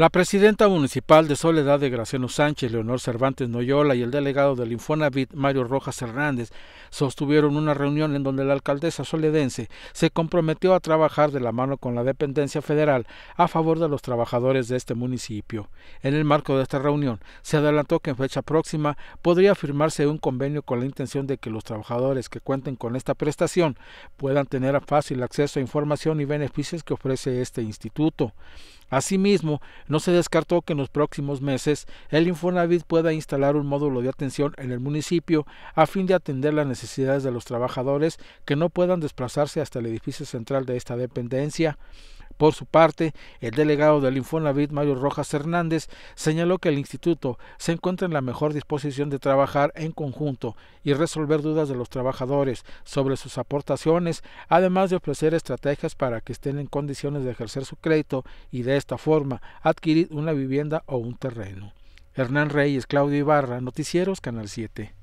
La presidenta municipal de Soledad de Graciano Sánchez, Leonor Cervantes Noyola y el delegado del Infonavit, Mario Rojas Hernández, sostuvieron una reunión en donde la alcaldesa soledense se comprometió a trabajar de la mano con la dependencia federal a favor de los trabajadores de este municipio. En el marco de esta reunión, se adelantó que en fecha próxima podría firmarse un convenio con la intención de que los trabajadores que cuenten con esta prestación puedan tener fácil acceso a información y beneficios que ofrece este instituto. Asimismo, no se descartó que en los próximos meses el Infonavit pueda instalar un módulo de atención en el municipio a fin de atender las necesidades de los trabajadores que no puedan desplazarse hasta el edificio central de esta dependencia. Por su parte, el delegado del Infonavit, Mario Rojas Hernández, señaló que el instituto se encuentra en la mejor disposición de trabajar en conjunto y resolver dudas de los trabajadores sobre sus aportaciones, además de ofrecer estrategias para que estén en condiciones de ejercer su crédito y de esta forma adquirir una vivienda o un terreno. Hernán Reyes, Claudio Ibarra, Noticieros, Canal 7.